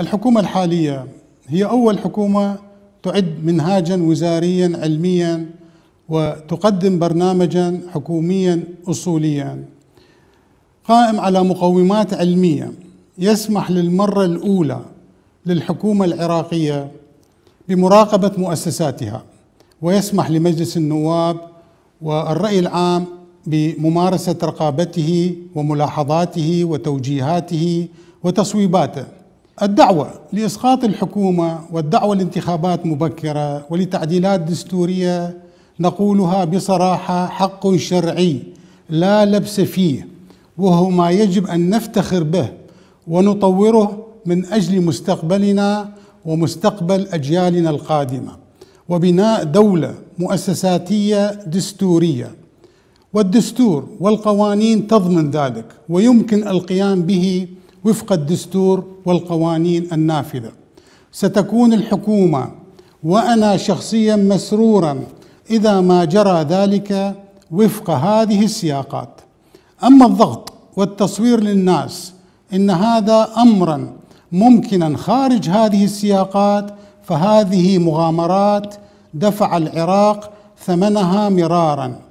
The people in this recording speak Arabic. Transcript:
الحكومة الحالية هي أول حكومة تعد منهاجا وزاريا علميا وتقدم برنامجا حكوميا أصوليا قائم على مقومات علمية يسمح للمرة الأولى للحكومة العراقية بمراقبة مؤسساتها ويسمح لمجلس النواب والرأي العام بممارسة رقابته وملاحظاته وتوجيهاته وتصويباته الدعوة لإسقاط الحكومة والدعوة لانتخابات مبكرة ولتعديلات دستورية نقولها بصراحة حق شرعي لا لبس فيه وهو ما يجب أن نفتخر به ونطوره من أجل مستقبلنا ومستقبل أجيالنا القادمة وبناء دولة مؤسساتية دستورية والدستور والقوانين تضمن ذلك ويمكن القيام به وفق الدستور والقوانين النافذه ستكون الحكومه وانا شخصيا مسرورا اذا ما جرى ذلك وفق هذه السياقات اما الضغط والتصوير للناس ان هذا امرا ممكنا خارج هذه السياقات فهذه مغامرات دفع العراق ثمنها مرارا